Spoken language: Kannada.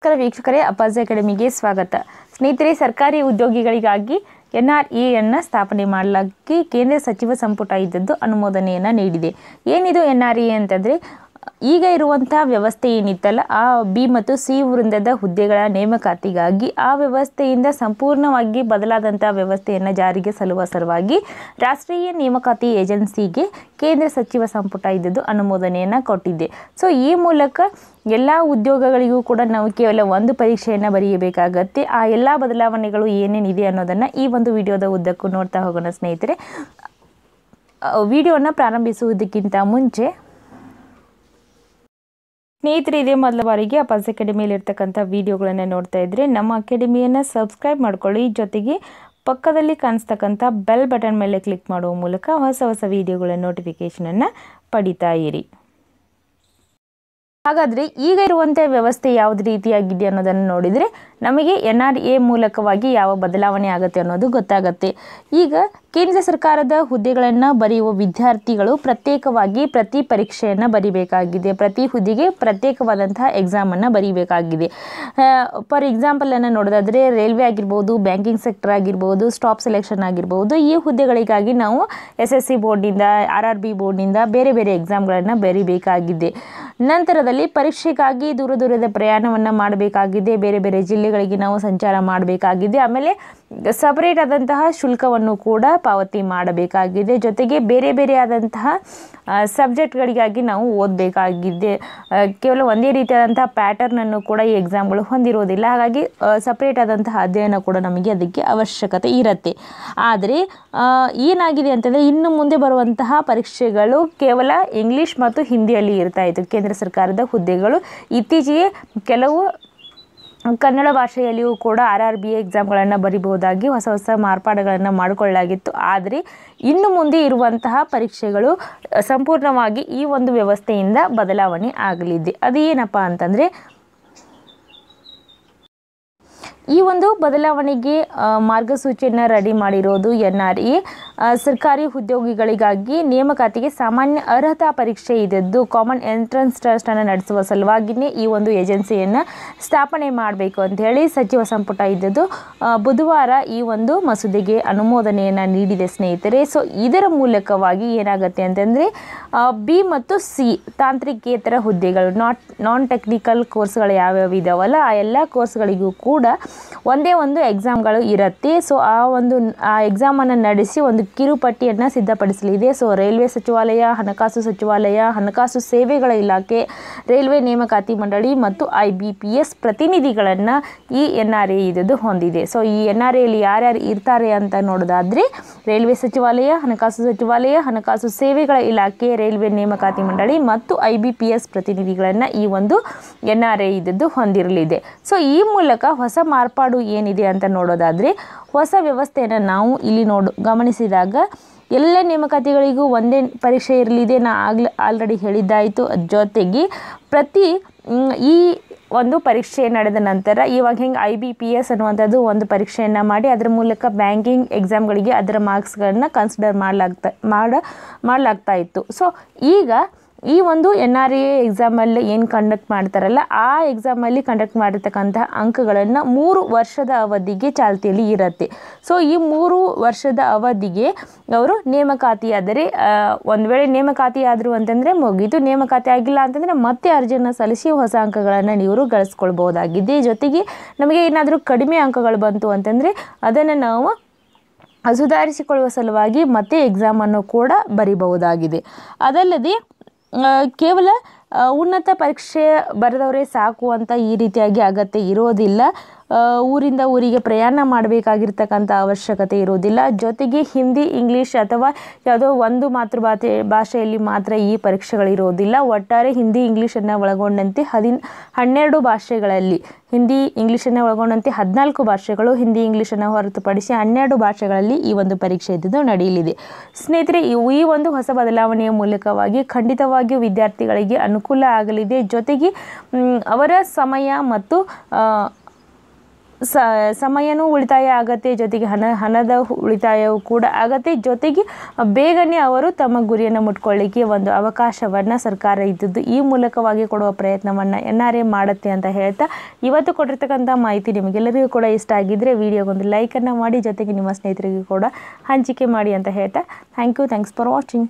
ನಮಸ್ಕಾರ ವೀಕ್ಷಕರೇ ಅಪಾಜ್ ಅಕಾಡೆಮಿಗೆ ಸ್ವಾಗತ ಸ್ನೇಹಿತರೆ ಸರ್ಕಾರಿ ಉದ್ಯೋಗಿಗಳಿಗಾಗಿ ಎನ್ ಆರ್ ಸ್ಥಾಪನೆ ಮಾಡಲಾಗಿ ಕೇಂದ್ರ ಸಚಿವ ಸಂಪುಟ ಇದ್ದದ್ದು ಅನುಮೋದನೆಯನ್ನು ನೀಡಿದೆ ಏನಿದು ಎನ್ ಆರ್ ಎ ಅಂತಂದರೆ ಈಗ ಇರುವಂತಹ ವ್ಯವಸ್ಥೆ ಏನಿತ್ತಲ್ಲ ಆ ಬಿ ಮತ್ತು ಸಿ ವೃಂದದ ಹುದ್ದೆಗಳ ನೇಮಕಾತಿಗಾಗಿ ಆ ವ್ಯವಸ್ಥೆಯಿಂದ ಸಂಪೂರ್ಣವಾಗಿ ಬದಲಾದಂತಹ ವ್ಯವಸ್ಥೆಯನ್ನು ಜಾರಿಗೆ ಸಲ್ಲುವ ಸಲುವಾಗಿ ರಾಷ್ಟ್ರೀಯ ನೇಮಕಾತಿ ಏಜೆನ್ಸಿಗೆ ಕೇಂದ್ರ ಸಚಿವ ಸಂಪುಟ ಇದ್ದದ್ದು ಅನುಮೋದನೆಯನ್ನು ಕೊಟ್ಟಿದ್ದೆ ಸೊ ಈ ಮೂಲಕ ಎಲ್ಲ ಉದ್ಯೋಗಗಳಿಗೂ ಕೂಡ ನಾವು ಕೇವಲ ಒಂದು ಪರೀಕ್ಷೆಯನ್ನು ಬರೆಯಬೇಕಾಗತ್ತೆ ಆ ಎಲ್ಲ ಬದಲಾವಣೆಗಳು ಏನೇನಿದೆ ಅನ್ನೋದನ್ನು ಈ ಒಂದು ವಿಡಿಯೋದ ಉದ್ದಕ್ಕೂ ನೋಡ್ತಾ ಹೋಗೋಣ ಸ್ನೇಹಿತರೆ ವಿಡಿಯೋನ ಪ್ರಾರಂಭಿಸುವುದಕ್ಕಿಂತ ಮುಂಚೆ ಸ್ನೇಹಿತರೆ ಮೊದಲ ಬಾರಿಗೆ ಅಪಾಸ್ ಅಕಾಡೆಮಿಯಲ್ಲಿ ಇರ್ತಕ್ಕಂಥ ವಿಡಿಯೋಗಳನ್ನು ನೋಡ್ತಾ ಇದ್ರೆ ನಮ್ಮ ಅಕಾಡೆಮಿಯನ್ನು ಸಬ್ಸ್ಕ್ರೈಬ್ ಮಾಡ್ಕೊಳ್ಳಿ ಜೊತೆಗೆ ಪಕ್ಕದಲ್ಲಿ ಕಾಣಿಸ್ತಕ್ಕಂಥ ಬೆಲ್ ಬಟನ್ ಮೇಲೆ ಕ್ಲಿಕ್ ಮಾಡುವ ಮೂಲಕ ಹೊಸ ಹೊಸ ವಿಡಿಯೋಗಳ ನೋಟಿಫಿಕೇಷನನ್ನು ಪಡಿತಾ ಇರಿ ಹಾಗಾದರೆ ಈಗ ಇರುವಂಥ ವ್ಯವಸ್ಥೆ ಯಾವ್ದು ರೀತಿಯಾಗಿದೆ ಅನ್ನೋದನ್ನು ನೋಡಿದರೆ ನಮಗೆ ಎನ್ ಆರ್ ಎ ಮೂಲಕವಾಗಿ ಯಾವ ಬದಲಾವಣೆ ಆಗುತ್ತೆ ಅನ್ನೋದು ಗೊತ್ತಾಗುತ್ತೆ ಈಗ ಕೇಂದ್ರ ಸರ್ಕಾರದ ಹುದ್ದೆಗಳನ್ನು ಬರೆಯುವ ವಿದ್ಯಾರ್ಥಿಗಳು ಪ್ರತ್ಯೇಕವಾಗಿ ಪ್ರತಿ ಪರೀಕ್ಷೆಯನ್ನು ಬರಿಬೇಕಾಗಿದೆ ಪ್ರತಿ ಹುದ್ದೆಗೆ ಪ್ರತ್ಯೇಕವಾದಂತಹ ಎಕ್ಸಾಮನ್ನು ಬರೀಬೇಕಾಗಿದೆ ಫಾರ್ ಎಕ್ಸಾಂಪಲನ್ನು ನೋಡೋದಾದರೆ ರೈಲ್ವೆ ಆಗಿರ್ಬೋದು ಬ್ಯಾಂಕಿಂಗ್ ಸೆಕ್ಟರ್ ಆಗಿರ್ಬೋದು ಸ್ಟಾಪ್ ಸೆಲೆಕ್ಷನ್ ಆಗಿರ್ಬೋದು ಈ ಹುದ್ದೆಗಳಿಗಾಗಿ ನಾವು ಎಸ್ ಎಸ್ ಸಿ ಬೋರ್ಡ್ನಿಂದ ಆರ್ ಆರ್ ಬಿ ಬೋರ್ಡ್ನಿಂದ ಬೇರೆ ಬೇರೆ ಎಕ್ಸಾಮ್ಗಳನ್ನು ಬರಿಬೇಕಾಗಿದೆ ನಂತರದಲ್ಲಿ ಪರೀಕ್ಷೆಗಾಗಿ ದೂರ ದೂರದ ಪ್ರಯಾಣವನ್ನು ಮಾಡಬೇಕಾಗಿದೆ ಬೇರೆ ಬೇರೆ ಜಿಲ್ಲೆ ಗಳಿಗೆ ನಾವು ಸಂಚಾರ ಮಾಡಬೇಕಾಗಿದೆ ಆಮೇಲೆ ಸಪರೇಟ್ ಆದಂತಹ ಶುಲ್ಕವನ್ನು ಕೂಡ ಪಾವತಿ ಮಾಡಬೇಕಾಗಿದೆ ಜೊತೆಗೆ ಬೇರೆ ಬೇರೆ ಆದಂತಹ ಸಬ್ಜೆಕ್ಟ್ಗಳಿಗಾಗಿ ನಾವು ಓದಬೇಕಾಗಿದೆ ಕೇವಲ ಒಂದೇ ರೀತಿಯಾದಂತಹ ಪ್ಯಾಟರ್ನನ್ನು ಕೂಡ ಈ ಎಕ್ಸಾಮ್ಗಳು ಹೊಂದಿರುವುದಿಲ್ಲ ಹಾಗಾಗಿ ಸಪ್ರೇಟ್ ಆದಂತಹ ಅಧ್ಯಯನ ಕೂಡ ನಮಗೆ ಅದಕ್ಕೆ ಅವಶ್ಯಕತೆ ಇರುತ್ತೆ ಆದರೆ ಏನಾಗಿದೆ ಅಂತಂದರೆ ಇನ್ನು ಮುಂದೆ ಬರುವಂತಹ ಪರೀಕ್ಷೆಗಳು ಕೇವಲ ಇಂಗ್ಲೀಷ್ ಮತ್ತು ಹಿಂದಿಯಲ್ಲಿ ಇರ್ತಾ ಇತ್ತು ಕೇಂದ್ರ ಸರ್ಕಾರದ ಹುದ್ದೆಗಳು ಇತ್ತೀಚೆಗೆ ಕೆಲವು ಕನ್ನಡ ಭಾಷೆಯಲ್ಲಿಯೂ ಕೂಡ ಆರ್ ಆರ್ ಬಿ ಎಕ್ಸಾಮ್ಗಳನ್ನು ಬರಿಬಹುದಾಗಿ ಹೊಸ ಹೊಸ ಮಾರ್ಪಾಡುಗಳನ್ನು ಮಾಡಿಕೊಳ್ಳಲಾಗಿತ್ತು ಆದರೆ ಇನ್ನು ಮುಂದೆ ಇರುವಂತಹ ಪರೀಕ್ಷೆಗಳು ಸಂಪೂರ್ಣವಾಗಿ ಈ ಒಂದು ವ್ಯವಸ್ಥೆಯಿಂದ ಬದಲಾವಣೆ ಆಗಲಿದೆ ಅದು ಏನಪ್ಪ ಅಂತಂದರೆ ಈ ಒಂದು ಬದಲಾವಣೆಗೆ ಮಾರ್ಗಸೂಚಿಯನ್ನು ರೆಡಿ ಮಾಡಿರೋದು ಎನ್ ಆರ್ ಎ ಸರ್ಕಾರಿ ಉದ್ಯೋಗಿಗಳಿಗಾಗಿ ನೇಮಕಾತಿಗೆ ಸಾಮಾನ್ಯ ಅರ್ಹತಾ ಪರೀಕ್ಷೆ ಇದ್ದದ್ದು ಕಾಮನ್ ಎಂಟ್ರೆನ್ಸ್ ಅನ್ನು ನಡೆಸುವ ಸಲುವಾಗಿಯೇ ಈ ಒಂದು ಏಜೆನ್ಸಿಯನ್ನು ಸ್ಥಾಪನೆ ಮಾಡಬೇಕು ಹೇಳಿ ಸಚಿವ ಸಂಪುಟ ಇದ್ದದ್ದು ಬುಧವಾರ ಈ ಒಂದು ಮಸೂದೆಗೆ ಅನುಮೋದನೆಯನ್ನು ನೀಡಿದೆ ಸ್ನೇಹಿತರೆ ಸೊ ಇದರ ಮೂಲಕವಾಗಿ ಏನಾಗುತ್ತೆ ಅಂತಂದರೆ ಬಿ ಮತ್ತು ಸಿ ತಾಂತ್ರಿಕೇತರ ಹುದ್ದೆಗಳು ನಾಟ್ ನಾನ್ ಟೆಕ್ನಿಕಲ್ ಕೋರ್ಸ್ಗಳು ಯಾವ್ಯಾವ ಇದಾವಲ್ಲ ಆ ಎಲ್ಲ ಕೋರ್ಸ್ಗಳಿಗೂ ಕೂಡ ಒಂದೇ ಒಂದು ಎಕ್ಸಾಮ್ಗಳು ಇರುತ್ತೆ ಸೊ ಆ ಒಂದು ಆ ಎಕ್ಸಾಮನ್ನು ನಡೆಸಿ ಒಂದು ಕಿರುಪಟ್ಟಿಯನ್ನು ಸಿದ್ಧಪಡಿಸಲಿದೆ ಸೊ ರೈಲ್ವೆ ಸಚಿವಾಲಯ ಹಣಕಾಸು ಸಚಿವಾಲಯ ಹಣಕಾಸು ಸೇವೆಗಳ ಇಲಾಖೆ ರೈಲ್ವೆ ನೇಮಕಾತಿ ಮಂಡಳಿ ಮತ್ತು ಐ ಬಿ ಪಿ ಎಸ್ ಪ್ರತಿನಿಧಿಗಳನ್ನು ಈ ಎನ್ ಆರ್ ಎ ಹೊಂದಿದೆ ಸೊ ಈ ಎನ್ ಆರ್ ಎಲ್ಲಿ ಯಾರ್ಯಾರು ಇರ್ತಾರೆ ಅಂತ ನೋಡೋದಾದರೆ ರೈಲ್ವೆ ಸಚಿವಾಲಯ ಹಣಕಾಸು ಸಚಿವಾಲಯ ಹಣಕಾಸು ಸೇವೆಗಳ ಇಲಾಖೆ ರೈಲ್ವೆ ನೇಮಕಾತಿ ಮಂಡಳಿ ಮತ್ತು ಐ ಬಿ ಪಿ ಎಸ್ ಪ್ರತಿನಿಧಿಗಳನ್ನು ಈ ಒಂದು ಎನ್ ಆರ್ ಎ ಇದ್ದದ್ದು ಹೊಂದಿರಲಿದೆ ಸೊ ಈ ಮೂಲಕ ಹೊಸ ಮಾರ್ಪಾಡು ಏನಿದೆ ಅಂತ ನೋಡೋದಾದರೆ ಹೊಸ ವ್ಯವಸ್ಥೆಯನ್ನು ನಾವು ಇಲ್ಲಿ ನೋಡು ಗಮನಿಸಿದ ಎಲ್ಲ ನೇಮಕಾತಿಗಳಿಗೂ ಒಂದೇ ಪರೀಕ್ಷೆ ಇರಲಿದೆ ನಾ ಆಗ್ಲೇ ಆಲ್ರೆಡಿ ಹೇಳಿದ್ದಾಯಿತು ಜೊತೆಗೆ ಪ್ರತಿ ಈ ಒಂದು ಪರೀಕ್ಷೆ ನಡೆದ ನಂತರ ಇವಾಗ ಹೆಂಗೆ ಐ ಬಿ ಪಿ ಎಸ್ ಅನ್ನುವಂಥದ್ದು ಒಂದು ಪರೀಕ್ಷೆಯನ್ನು ಮಾಡಿ ಅದರ ಮೂಲಕ ಬ್ಯಾಂಕಿಂಗ್ ಎಕ್ಸಾಮ್ಗಳಿಗೆ ಅದರ ಮಾರ್ಕ್ಸ್ಗಳನ್ನ ಕನ್ಸಿಡರ್ ಮಾಡಲಾಗ್ತಾ ಮಾಡ ಮಾಡಲಾಗ್ತಾ ಇತ್ತು ಸೊ ಈಗ ಈ ಒಂದು ಎನ್ ಆರ್ ಎ ಎಕ್ಸಾಮಲ್ಲಿ ಏನು ಕಂಡಕ್ಟ್ ಮಾಡ್ತಾರಲ್ಲ ಆ ಎಕ್ಸಾಮಲ್ಲಿ ಕಂಡಕ್ಟ್ ಮಾಡಿರ್ತಕ್ಕಂತಹ ಅಂಕಗಳನ್ನು ಮೂರು ವರ್ಷದ ಅವಧಿಗೆ ಚಾಲ್ತಿಯಲ್ಲಿ ಇರುತ್ತೆ ಸೊ ಈ ಮೂರು ವರ್ಷದ ಅವಧಿಗೆ ಅವರು ನೇಮಕಾತಿಯಾದರೆ ಒಂದು ವೇಳೆ ನೇಮಕಾತಿ ಆದರು ಅಂತಂದರೆ ಮುಗೀತು ನೇಮಕಾತಿ ಆಗಿಲ್ಲ ಅಂತಂದರೆ ಮತ್ತೆ ಅರ್ಜಿಯನ್ನು ಸಲ್ಲಿಸಿ ಹೊಸ ಅಂಕಗಳನ್ನು ನೀವು ಗಳಿಸ್ಕೊಳ್ಬೋದಾಗಿದೆ ಜೊತೆಗೆ ನಮಗೆ ಏನಾದರೂ ಕಡಿಮೆ ಅಂಕಗಳು ಬಂತು ಅಂತಂದರೆ ಅದನ್ನು ನಾವು ಸುಧಾರಿಸಿಕೊಳ್ಳುವ ಸಲುವಾಗಿ ಮತ್ತೆ ಎಕ್ಸಾಮನ್ನು ಕೂಡ ಬರಿಬಹುದಾಗಿದೆ ಅದಲ್ಲದೆ ಕೇವಲ ಉನ್ನತ ಪರೀಕ್ಷೆ ಬರೆದವರೇ ಸಾಕು ಅಂತ ಈ ರೀತಿಯಾಗಿ ಅಗತ್ಯ ಇರೋದಿಲ್ಲ ಊರಿಂದ ಊರಿಗೆ ಪ್ರಯಾಣ ಮಾಡಬೇಕಾಗಿರ್ತಕ್ಕಂಥ ಅವಶ್ಯಕತೆ ಇರುವುದಿಲ್ಲ ಜೊತೆಗೆ ಹಿಂದಿ ಇಂಗ್ಲೀಷ್ ಅಥವಾ ಯಾವುದೋ ಒಂದು ಮಾತೃಭಾಷೆ ಭಾಷೆಯಲ್ಲಿ ಮಾತ್ರ ಈ ಪರೀಕ್ಷೆಗಳಿರುವುದಿಲ್ಲ ಒಟ್ಟಾರೆ ಹಿಂದಿ ಇಂಗ್ಲೀಷನ್ನು ಒಳಗೊಂಡಂತೆ ಹದಿನ ಹನ್ನೆರಡು ಭಾಷೆಗಳಲ್ಲಿ ಹಿಂದಿ ಇಂಗ್ಲೀಷನ್ನು ಒಳಗೊಂಡಂತೆ ಹದಿನಾಲ್ಕು ಭಾಷೆಗಳು ಹಿಂದಿ ಇಂಗ್ಲೀಷನ್ನು ಹೊರತುಪಡಿಸಿ ಹನ್ನೆರಡು ಭಾಷೆಗಳಲ್ಲಿ ಈ ಒಂದು ಪರೀಕ್ಷೆ ಇದ್ದಿದ್ದು ನಡೆಯಲಿದೆ ಸ್ನೇಹಿತರೆ ಈ ಒಂದು ಹೊಸ ಬದಲಾವಣೆಯ ಮೂಲಕವಾಗಿ ಖಂಡಿತವಾಗಿಯೂ ವಿದ್ಯಾರ್ಥಿಗಳಿಗೆ ಅನುಕೂಲ ಆಗಲಿದೆ ಜೊತೆಗೆ ಅವರ ಸಮಯ ಮತ್ತು ಸ ಸಮಯನೂ ಉಳಿತಾಯ ಆಗತ್ತೆ ಜೊತೆಗೆ ಹಣ ಹಣದ ಉಳಿತಾಯವೂ ಕೂಡ ಆಗತ್ತೆ ಜೊತೆಗೆ ಬೇಗನೆ ಅವರು ತಮ್ಮ ಗುರಿಯನ್ನು ಮುಟ್ಕೊಳ್ಳಿಕ್ಕೆ ಒಂದು ಅವಕಾಶವನ್ನು ಸರ್ಕಾರ ಇದ್ದದ್ದು ಈ ಮೂಲಕವಾಗಿ ಕೊಡುವ ಪ್ರಯತ್ನವನ್ನು ಎನ್ ಆರ್ ಎ ಮಾಡುತ್ತೆ ಅಂತ ಹೇಳ್ತಾ ಇವತ್ತು ಕೊಟ್ಟಿರ್ತಕ್ಕಂಥ ಮಾಹಿತಿ ನಿಮಗೆಲ್ಲರಿಗೂ ಕೂಡ ಇಷ್ಟ ಆಗಿದ್ದರೆ ವಿಡಿಯೋಗೊಂದು ಲೈಕನ್ನು ಮಾಡಿ ಜೊತೆಗೆ ನಿಮ್ಮ ಸ್ನೇಹಿತರಿಗೂ ಕೂಡ ಹಂಚಿಕೆ ಮಾಡಿ ಅಂತ ಹೇಳ್ತಾ thank you thanks for watching